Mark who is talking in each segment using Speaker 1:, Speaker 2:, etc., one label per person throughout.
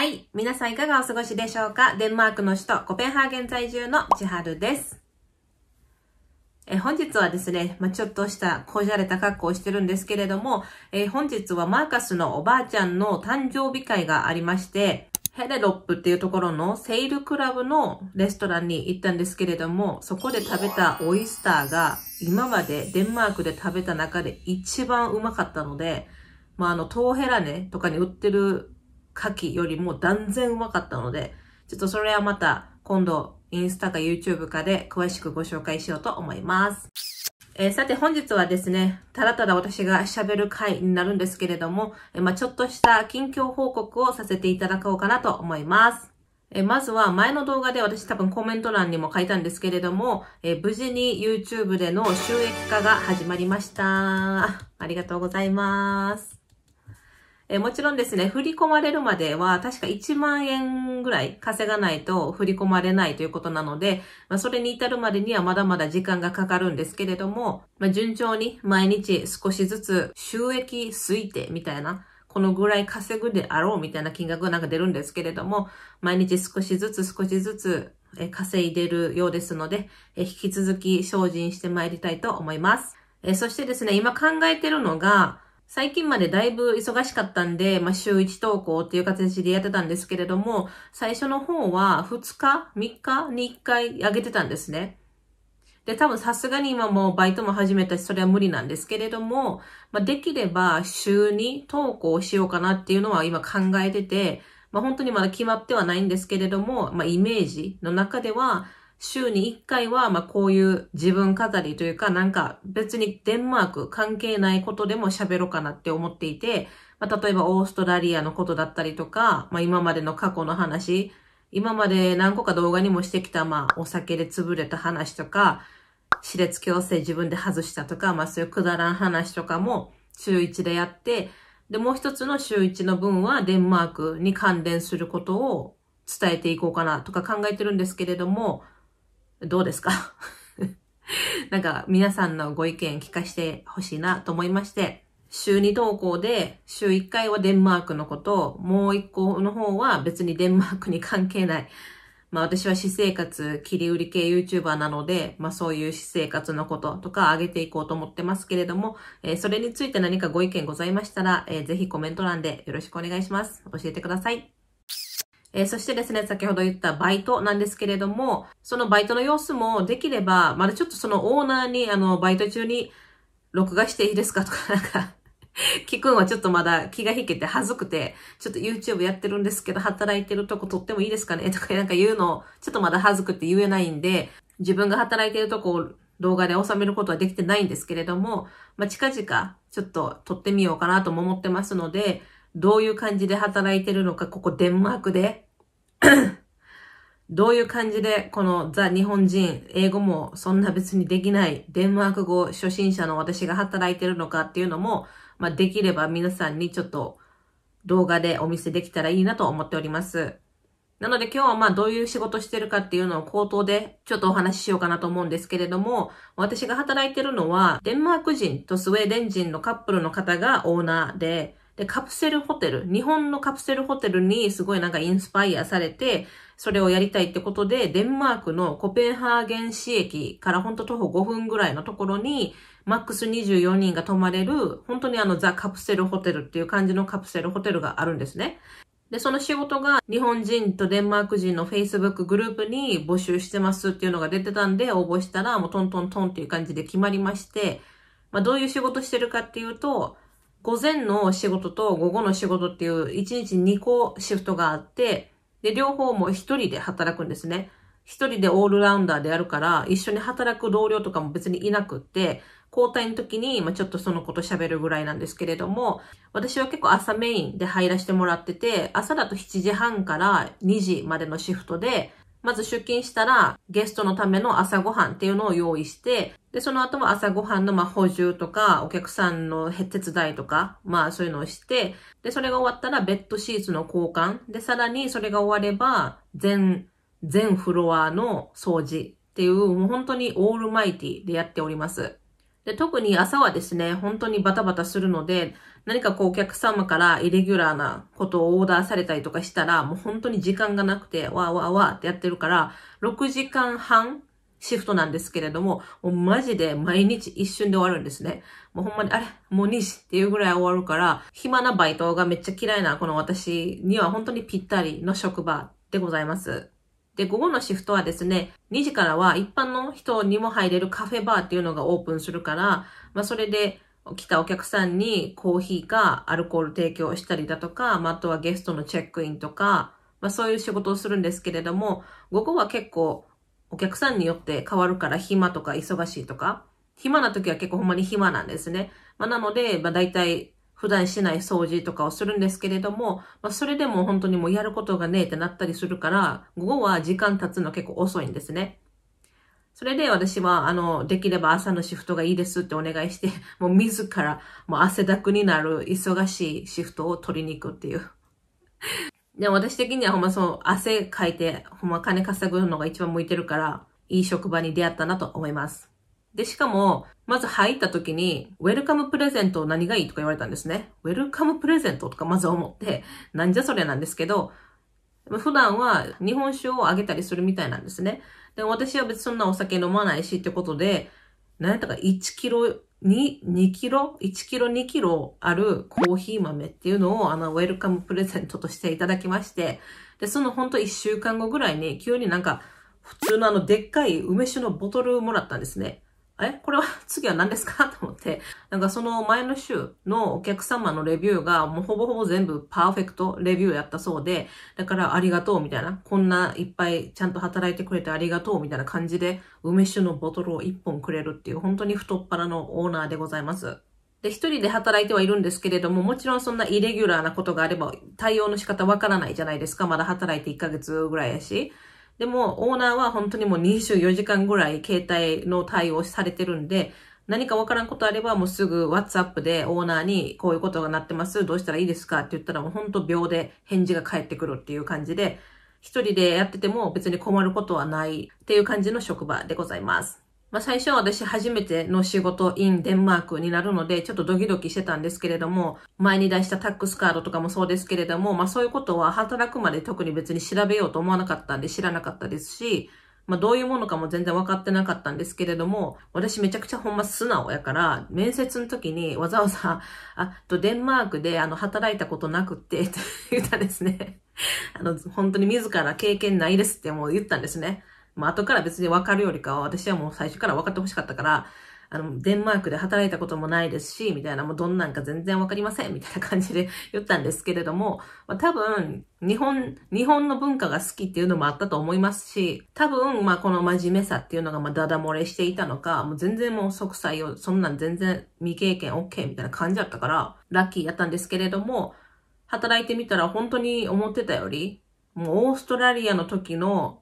Speaker 1: はい。皆さんいかがお過ごしでしょうかデンマークの首都コペンハーゲン在住の千春です。え本日はですね、まあ、ちょっとしたこじゃれた格好をしてるんですけれども、え本日はマーカスのおばあちゃんの誕生日会がありまして、ヘレロップっていうところのセイルクラブのレストランに行ったんですけれども、そこで食べたオイスターが今までデンマークで食べた中で一番うまかったので、まあ、あの、トーヘラネとかに売ってる牡蠣よりも断然うまかったので、ちょっとそれはまた今度インスタか YouTube かで詳しくご紹介しようと思います。えー、さて本日はですね、ただただ私が喋る回になるんですけれども、えー、まあ、ちょっとした近況報告をさせていただこうかなと思います。えー、まずは前の動画で私多分コメント欄にも書いたんですけれども、え無事に YouTube での収益化が始まりました。ありがとうございます。えもちろんですね、振り込まれるまでは確か1万円ぐらい稼がないと振り込まれないということなので、まあ、それに至るまでにはまだまだ時間がかかるんですけれども、まあ、順調に毎日少しずつ収益推定みたいな、このぐらい稼ぐであろうみたいな金額がなんか出るんですけれども、毎日少しずつ少しずつ稼いでるようですので、引き続き精進してまいりたいと思います。そしてですね、今考えてるのが、最近までだいぶ忙しかったんで、まあ、週1投稿っていう形でやってたんですけれども、最初の方は2日、3日に1回上げてたんですね。で、多分さすがに今もうバイトも始めたし、それは無理なんですけれども、まあ、できれば週に投稿しようかなっていうのは今考えてて、まあ、本当にまだ決まってはないんですけれども、まあ、イメージの中では、週に1回は、まあこういう自分語りというか、なんか別にデンマーク関係ないことでも喋ろうかなって思っていて、まあ例えばオーストラリアのことだったりとか、まあ今までの過去の話、今まで何個か動画にもしてきた、まあお酒で潰れた話とか、死列強制自分で外したとか、まあそういうくだらん話とかも週1でやって、で、もう一つの週1の分はデンマークに関連することを伝えていこうかなとか考えてるんですけれども、どうですか なんか皆さんのご意見聞かせてほしいなと思いまして、週2投稿で、週1回はデンマークのこと、もう1個の方は別にデンマークに関係ない。まあ私は私生活切り売り系 YouTuber なので、まあそういう私生活のこととか上げていこうと思ってますけれども、えー、それについて何かご意見ございましたら、えー、ぜひコメント欄でよろしくお願いします。教えてください。えー、そしてですね、先ほど言ったバイトなんですけれども、そのバイトの様子もできれば、まだちょっとそのオーナーに、あの、バイト中に録画していいですかとか、なんか聞くんはちょっとまだ気が引けて恥ずくて、ちょっと YouTube やってるんですけど、働いてるとこ撮ってもいいですかね とかなんか言うの、ちょっとまだ恥ずくて言えないんで、自分が働いてるとこを動画で収めることはできてないんですけれども、まあ、近々ちょっと撮ってみようかなとも思ってますので、どういう感じで働いてるのか、ここデンマークで どういう感じで、このザ日本人、英語もそんな別にできない、デンマーク語初心者の私が働いてるのかっていうのも、まあ、できれば皆さんにちょっと動画でお見せできたらいいなと思っております。なので今日はまあどういう仕事してるかっていうのを口頭でちょっとお話ししようかなと思うんですけれども、私が働いてるのはデンマーク人とスウェーデン人のカップルの方がオーナーで、で、カプセルホテル、日本のカプセルホテルにすごいなんかインスパイアされて、それをやりたいってことで、デンマークのコペンハーゲン市駅からほんと徒歩5分ぐらいのところに、マックス24人が泊まれる、本当にあのザ・カプセルホテルっていう感じのカプセルホテルがあるんですね。で、その仕事が日本人とデンマーク人の Facebook グループに募集してますっていうのが出てたんで応募したらもうトントントンっていう感じで決まりまして、まあどういう仕事してるかっていうと、午前の仕事と午後の仕事っていう1日2個シフトがあって、で、両方も1人で働くんですね。1人でオールラウンダーでやるから、一緒に働く同僚とかも別にいなくって、交代の時に、まあ、ちょっとそのこと喋るぐらいなんですけれども、私は結構朝メインで入らせてもらってて、朝だと7時半から2時までのシフトで、まず出勤したら、ゲストのための朝ごはんっていうのを用意して、で、その後は朝ごはんの、ま補充とか、お客さんの手伝いとか、まあ、そういうのをして、で、それが終わったら、ベッドシーツの交換。で、さらに、それが終われば、全、全フロアの掃除っていう、もう本当にオールマイティでやっております。で、特に朝はですね、本当にバタバタするので、何かこうお客様からイレギュラーなことをオーダーされたりとかしたら、もう本当に時間がなくて、わーわーわーってやってるから、6時間半シフトなんですけれども、もうマジで毎日一瞬で終わるんですね。もうほんまに、あれもう2時っていうぐらい終わるから、暇なバイトがめっちゃ嫌いなこの私には本当にぴったりの職場でございます。で、午後のシフトはですね、2時からは一般の人にも入れるカフェバーっていうのがオープンするから、まあそれで来たお客さんにコーヒーかアルコール提供したりだとか、まあ、あとはゲストのチェックインとか、まあ、そういう仕事をするんですけれども、午後は結構お客さんによって変わるから暇とか忙しいとか、暇な時は結構ほんまに暇なんですね。まあ、なので、まあ、大体普段しない掃除とかをするんですけれども、まあ、それでも本当にもうやることがねえってなったりするから、午後は時間経つの結構遅いんですね。それで私は、あの、できれば朝のシフトがいいですってお願いして、もう自ら、もう汗だくになる忙しいシフトを取りに行くっていう。でも私的にはほんまそう、汗かいて、ほんま金稼ぐのが一番向いてるから、いい職場に出会ったなと思います。で、しかも、まず入った時に、ウェルカムプレゼント何がいいとか言われたんですね。ウェルカムプレゼントとかまず思って、なんじゃそれなんですけど、普段は日本酒をあげたりするみたいなんですね。で私は別にそんなお酒飲まないしってことで、なんやったか1キロに、2キロ ?1 キロ2キロあるコーヒー豆っていうのを、あの、ウェルカムプレゼントとしていただきまして、で、そのほんと1週間後ぐらいに急になんか、普通のあの、でっかい梅酒のボトルもらったんですね。えこれは 次は何ですかと思って、なんかその前の週のお客様のレビューがもうほぼほぼ全部パーフェクトレビューやったそうで、だからありがとうみたいな、こんないっぱいちゃんと働いてくれてありがとうみたいな感じで、梅酒のボトルを1本くれるっていう本当に太っ腹のオーナーでございます。で、一人で働いてはいるんですけれども、もちろんそんなイレギュラーなことがあれば、対応の仕方わからないじゃないですか。まだ働いて1ヶ月ぐらいやし。でも、オーナーは本当にもう24時間ぐらい携帯の対応されてるんで、何かわからんことあればもうすぐ WhatsApp でオーナーにこういうことがなってます、どうしたらいいですかって言ったらもう本当秒で返事が返ってくるっていう感じで、一人でやってても別に困ることはないっていう感じの職場でございます。まあ、最初は私初めての仕事 in デンマークになるので、ちょっとドキドキしてたんですけれども、前に出したタックスカードとかもそうですけれども、まあ、そういうことは働くまで特に別に調べようと思わなかったんで知らなかったですし、まあ、どういうものかも全然分かってなかったんですけれども、私めちゃくちゃほんま素直やから、面接の時にわざわざ、あ、と、デンマークであの、働いたことなくって、って言ったんですね。あの、本当に自ら経験ないですってもう言ったんですね。まあ、後から別に分かるよりかは、私はもう最初から分かってほしかったから、あの、デンマークで働いたこともないですし、みたいな、もうどんなんか全然わかりません、みたいな感じで 言ったんですけれども、まあ、多分、日本、日本の文化が好きっていうのもあったと思いますし、多分、まあこの真面目さっていうのがまあダダ漏れしていたのか、もう全然もう即歳を、そんなん全然未経験 OK みたいな感じだったから、ラッキーやったんですけれども、働いてみたら本当に思ってたより、もうオーストラリアの時の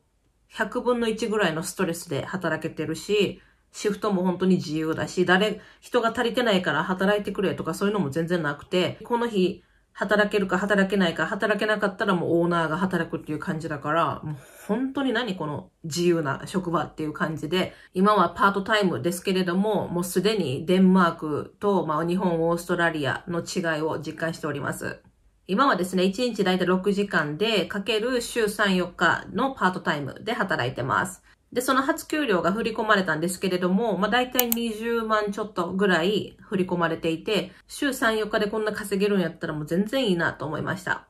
Speaker 1: 100分の1ぐらいのストレスで働けてるし、シフトも本当に自由だし、誰、人が足りてないから働いてくれとかそういうのも全然なくて、この日働けるか働けないか、働けなかったらもうオーナーが働くっていう感じだから、もう本当に何この自由な職場っていう感じで、今はパートタイムですけれども、もうすでにデンマークと、まあ、日本、オーストラリアの違いを実感しております。今はですね、1日だいたい6時間で、かける週3、4日のパートタイムで働いてます。で、その初給料が振り込まれたんですけれども、まあ、だいたい20万ちょっとぐらい振り込まれていて、週3、4日でこんな稼げるんやったらもう全然いいなと思いました。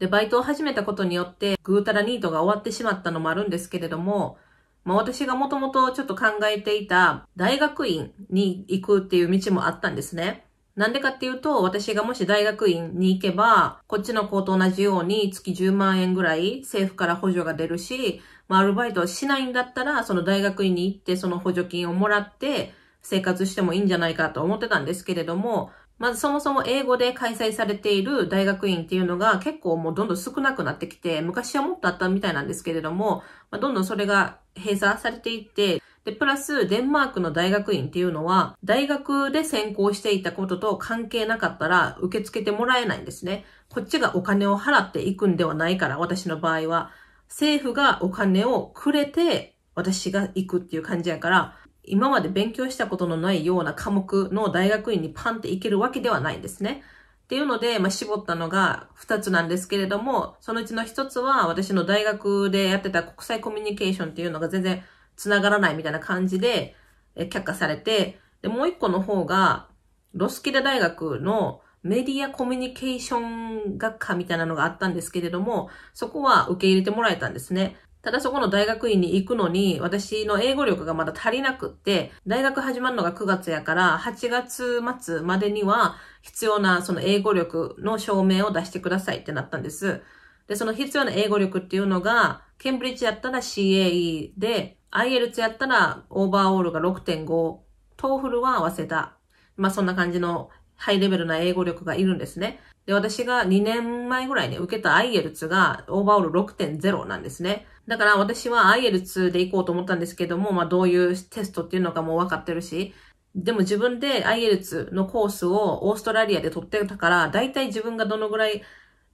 Speaker 1: で、バイトを始めたことによって、ぐうたらニートが終わってしまったのもあるんですけれども、まあ、私がもともとちょっと考えていた大学院に行くっていう道もあったんですね。なんでかっていうと、私がもし大学院に行けば、こっちの子と同じように月10万円ぐらい政府から補助が出るし、まあ、アルバイトしないんだったら、その大学院に行ってその補助金をもらって生活してもいいんじゃないかと思ってたんですけれども、まずそもそも英語で開催されている大学院っていうのが結構もうどんどん少なくなってきて、昔はもっとあったみたいなんですけれども、まあ、どんどんそれが閉鎖されていって、で、プラス、デンマークの大学院っていうのは、大学で専攻していたことと関係なかったら受け付けてもらえないんですね。こっちがお金を払っていくんではないから、私の場合は。政府がお金をくれて、私が行くっていう感じやから、今まで勉強したことのないような科目の大学院にパンって行けるわけではないんですね。っていうので、まあ、絞ったのが二つなんですけれども、そのうちの一つは私の大学でやってた国際コミュニケーションっていうのが全然繋がらないみたいな感じで、え却下されて、で、もう一個の方が、ロスキレ大学のメディアコミュニケーション学科みたいなのがあったんですけれども、そこは受け入れてもらえたんですね。ただそこの大学院に行くのに、私の英語力がまだ足りなくって、大学始まるのが9月やから、8月末までには必要なその英語力の証明を出してくださいってなったんです。で、その必要な英語力っていうのが、ケンブリッジやったら CAE で、IELTS やったらオーバーオールが6.5、トーフルは合わせた。まあそんな感じのハイレベルな英語力がいるんですね。で、私が2年前ぐらいね、受けた IELTS がオーバーオール6.0なんですね。だから私は IELTS で行こうと思ったんですけども、まあどういうテストっていうのかもう分かってるし、でも自分で IELTS のコースをオーストラリアで取ってたから、だいたい自分がどのぐらい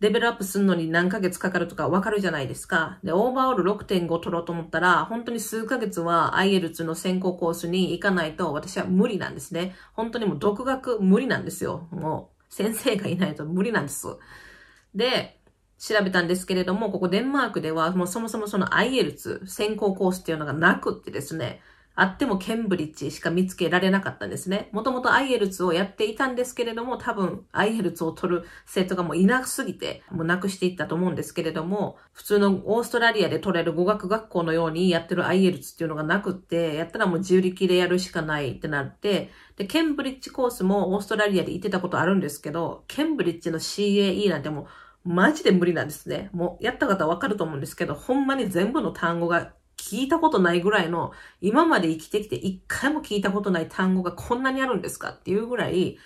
Speaker 1: レベルアップするのに何ヶ月かかるとかわかるじゃないですか。で、オーバーオール6.5取ろうと思ったら、本当に数ヶ月は IELTS の専攻コースに行かないと私は無理なんですね。本当にもう独学無理なんですよ。もう、先生がいないと無理なんです。で、調べたんですけれども、ここデンマークでは、もうそもそもその IELTS 専攻コースっていうのがなくってですね、あってもケンブリッジしか見つけられなかったんですね。もともとアイエルツをやっていたんですけれども、多分アイエルツを取る生徒がもういなすぎて、もうなくしていったと思うんですけれども、普通のオーストラリアで取れる語学学校のようにやってるアイエルツっていうのがなくって、やったらもう自力でやるしかないってなって、で、ケンブリッジコースもオーストラリアで行ってたことあるんですけど、ケンブリッジの CAE なんてもうマジで無理なんですね。もうやった方わかると思うんですけど、ほんまに全部の単語が聞いたことないぐらいの、今まで生きてきて一回も聞いたことない単語がこんなにあるんですかっていうぐらい、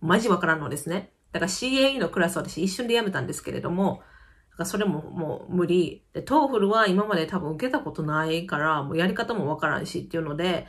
Speaker 1: マジわからんのですね。だから CAE のクラスは私一瞬でやめたんですけれども、だからそれももう無理。で、トーフルは今まで多分受けたことないから、もうやり方もわからんしっていうので、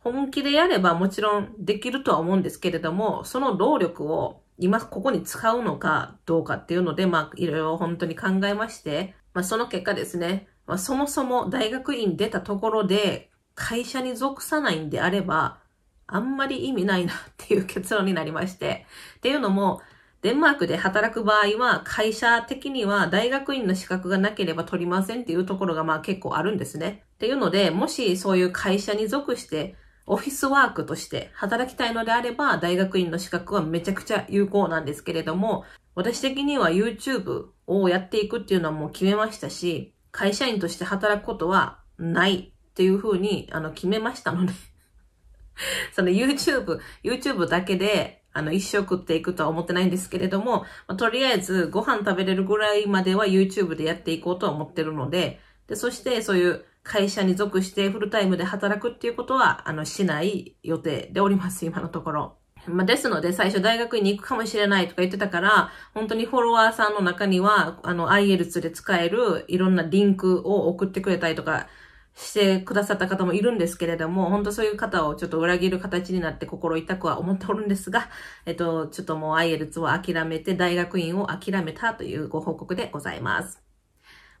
Speaker 1: 本気でやればもちろんできるとは思うんですけれども、その労力を今ここに使うのかどうかっていうので、まあいろいろ本当に考えまして、まあその結果ですね、まあ、そもそも大学院出たところで会社に属さないんであれば、あんまり意味ないなっていう結論になりまして。っていうのも、デンマークで働く場合は、会社的には大学院の資格がなければ取りませんっていうところがまあ結構あるんですね。っていうので、もしそういう会社に属して、オフィスワークとして働きたいのであれば、大学院の資格はめちゃくちゃ有効なんですけれども、私的には YouTube をやっていくっていうのはもう決めましたし、会社員として働くことはないっていうふうに、あの、決めましたので その YouTube、YouTube だけで、あの、一生食っていくとは思ってないんですけれども、まあ、とりあえずご飯食べれるぐらいまでは YouTube でやっていこうとは思ってるので、で、そしてそういう会社に属してフルタイムで働くっていうことは、あの、しない予定でおります、今のところ。まあ、ですので、最初大学に行くかもしれないとか言ってたから、本当にフォロワーさんの中には、あの、IELTS で使えるいろんなリンクを送ってくれたりとかしてくださった方もいるんですけれども、本当そういう方をちょっと裏切る形になって心痛くは思っておるんですが、えっと、ちょっともう IELTS を諦めて大学院を諦めたというご報告でございます。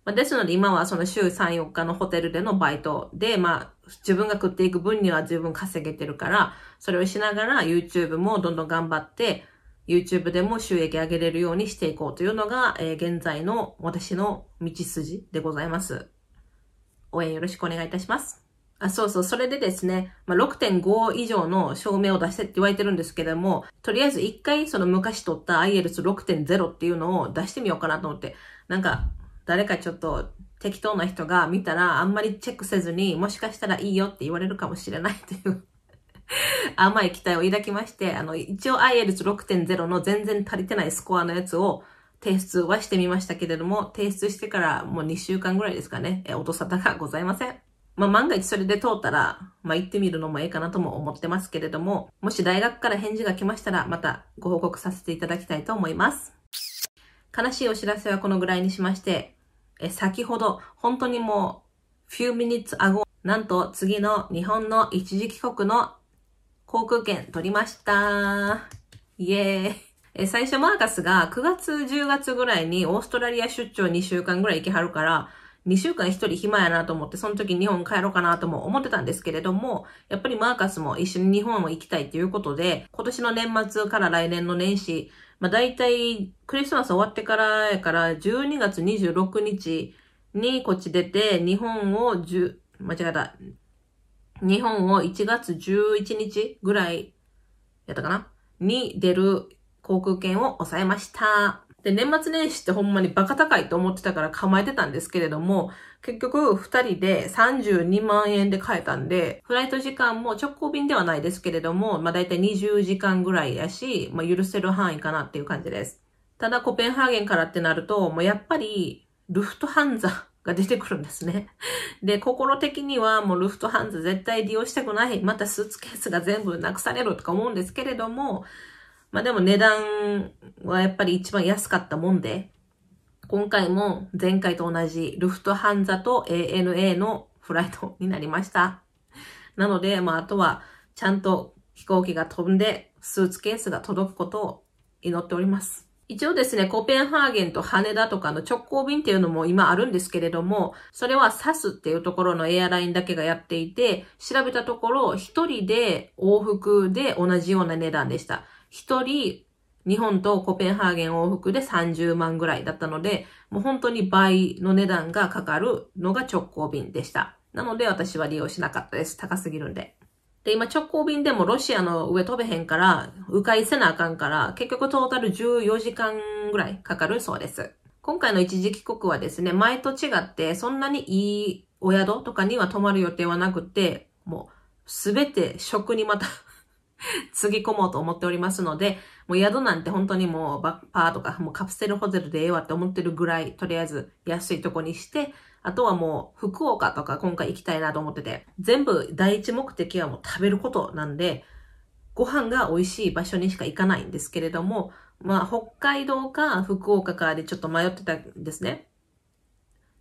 Speaker 1: まあ、ですので、今はその週3、4日のホテルでのバイトで、まあ、自分が食っていく分には十分稼げてるから、それをしながら YouTube もどんどん頑張って、YouTube でも収益上げれるようにしていこうというのが、えー、現在の私の道筋でございます。応援よろしくお願いいたします。あそうそう、それでですね、まあ、6.5以上の証明を出してって言われてるんですけども、とりあえず一回その昔取った IELTS6.0 っていうのを出してみようかなと思って、なんか誰かちょっと適当な人が見たらあんまりチェックせずに、もしかしたらいいよって言われるかもしれないという 甘い期待を抱きまして、あの、一応 IELTS6.0 の全然足りてないスコアのやつを提出はしてみましたけれども、提出してからもう2週間ぐらいですかね、え、音沙汰がございません。まあ、万が一それで通ったら、まあ、行ってみるのもいいかなとも思ってますけれども、もし大学から返事が来ましたら、またご報告させていただきたいと思います。悲しいお知らせはこのぐらいにしまして、え先ほど、本当にもう、few minutes ago、なんと次の日本の一時帰国の航空券取りました。イエーイ。え最初マーカスが9月10月ぐらいにオーストラリア出張2週間ぐらい行きはるから、2週間1人暇やなと思って、その時日本帰ろうかなとも思ってたんですけれども、やっぱりマーカスも一緒に日本を行きたいということで、今年の年末から来年の年始、まあ大体クリスマス終わってからやから12月26日にこっち出て、日本を10、間違えた。日本を1月11日ぐらいやったかなに出る航空券を抑えました。で、年末年始ってほんまにバカ高いと思ってたから構えてたんですけれども、結局2人で32万円で買えたんで、フライト時間も直行便ではないですけれども、まあ大体20時間ぐらいやし、まあ許せる範囲かなっていう感じです。ただコペンハーゲンからってなると、もうやっぱりルフトハンザが出てくるんですね。で、心的にはもうルフトハンズ絶対利用したくない。またスーツケースが全部なくされるとか思うんですけれども、まあでも値段はやっぱり一番安かったもんで、今回も前回と同じルフトハンザと ANA のフライトになりました。なので、まああとはちゃんと飛行機が飛んでスーツケースが届くことを祈っております。一応ですね、コペンハーゲンと羽田とかの直行便っていうのも今あるんですけれども、それは SAS っていうところのエアラインだけがやっていて、調べたところ、一人で往復で同じような値段でした。一人、日本とコペンハーゲン往復で30万ぐらいだったので、もう本当に倍の値段がかかるのが直行便でした。なので私は利用しなかったです。高すぎるんで。で、今直行便でもロシアの上飛べへんから、迂回せなあかんから、結局トータル14時間ぐらいかかるそうです。今回の一時帰国はですね、前と違ってそんなにいいお宿とかには泊まる予定はなくて、もうすべて食にまた つぎ込もうと思っておりますので、もう宿なんて本当にもうバッパーとか、もうカプセルホテルでええわって思ってるぐらい、とりあえず安いとこにして、あとはもう福岡とか今回行きたいなと思ってて、全部第一目的はもう食べることなんで、ご飯が美味しい場所にしか行かないんですけれども、まあ北海道か福岡かでちょっと迷ってたんですね。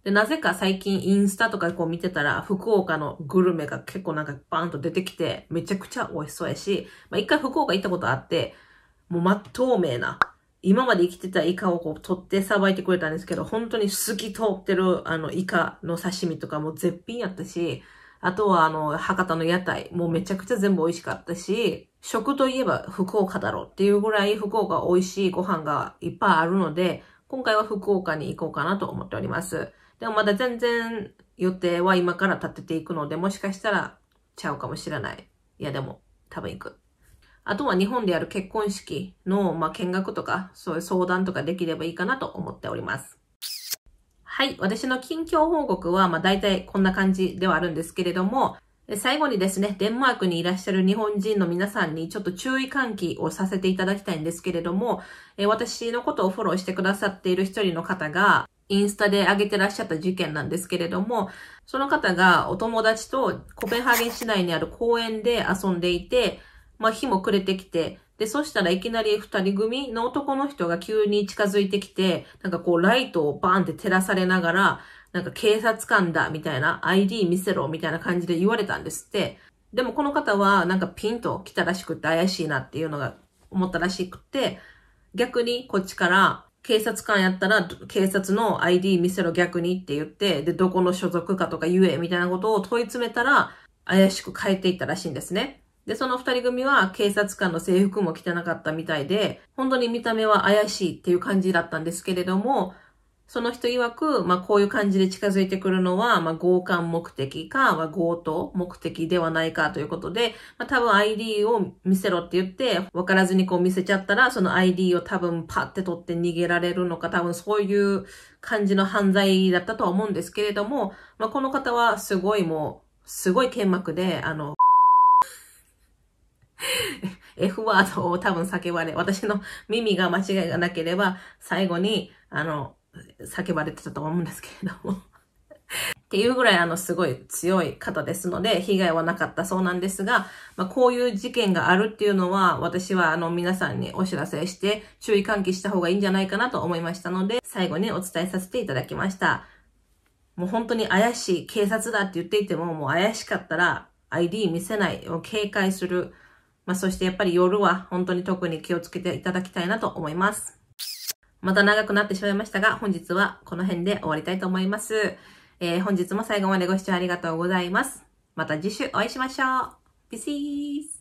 Speaker 1: で、なぜか最近インスタとかこう見てたら、福岡のグルメが結構なんかバーンと出てきて、めちゃくちゃ美味しそうやし、まあ一回福岡行ったことあって、もう真っ透明な、今まで生きてたイカをこう取ってさばいてくれたんですけど、本当に透き通ってるあのイカの刺身とかも絶品やったし、あとはあの、博多の屋台、もうめちゃくちゃ全部美味しかったし、食といえば福岡だろうっていうぐらい福岡美味しいご飯がいっぱいあるので、今回は福岡に行こうかなと思っております。でもまだ全然予定は今から立てていくので、もしかしたらちゃうかもしれない。いやでも、多分行く。あとは日本でやる結婚式の、まあ、見学とか、そういう相談とかできればいいかなと思っております。はい。私の近況報告は、まあ、大体こんな感じではあるんですけれども、最後にですね、デンマークにいらっしゃる日本人の皆さんにちょっと注意喚起をさせていただきたいんですけれども、え私のことをフォローしてくださっている一人の方が、インスタで上げてらっしゃった事件なんですけれども、その方がお友達とコペンハーゲン市内にある公園で遊んでいて、まあ日も暮れてきて、で、そしたらいきなり二人組の男の人が急に近づいてきて、なんかこうライトをバーンって照らされながら、なんか警察官だみたいな ID 見せろみたいな感じで言われたんですって。でもこの方はなんかピンと来たらしくて怪しいなっていうのが思ったらしくて、逆にこっちから警察官やったら警察の ID 見せろ逆にって言って、で、どこの所属かとか言えみたいなことを問い詰めたら怪しく変えていったらしいんですね。で、その二人組は警察官の制服も着てなかったみたいで、本当に見た目は怪しいっていう感じだったんですけれども、その人曰く、まあ、こういう感じで近づいてくるのは、まあ、強姦目的か、まあ、強盗目的ではないかということで、まあ、多分 ID を見せろって言って、分からずにこう見せちゃったら、その ID を多分パッて取って逃げられるのか、多分そういう感じの犯罪だったとは思うんですけれども、まあ、この方はすごいもう、すごい剣幕で、あの、F ワードを多分叫ばれ、私の耳が間違いがなければ、最後に、あの、叫ばれてたと思うんですけれどもっていうぐらいあのすごい強い方ですので、被害はなかったそうなんですが、まあ、こういう事件があるっていうのは、私はあの皆さんにお知らせして注意喚起した方がいいんじゃないかなと思いましたので、最後にお伝えさせていただきました。もう本当に怪しい警察だって言っていても、もう怪しかったら ID 見せない、を警戒する。まあ、そしてやっぱり夜は本当に特に気をつけていただきたいなと思います。また長くなってしまいましたが、本日はこの辺で終わりたいと思います。えー、本日も最後までご視聴ありがとうございます。また次週お会いしましょう。ピシース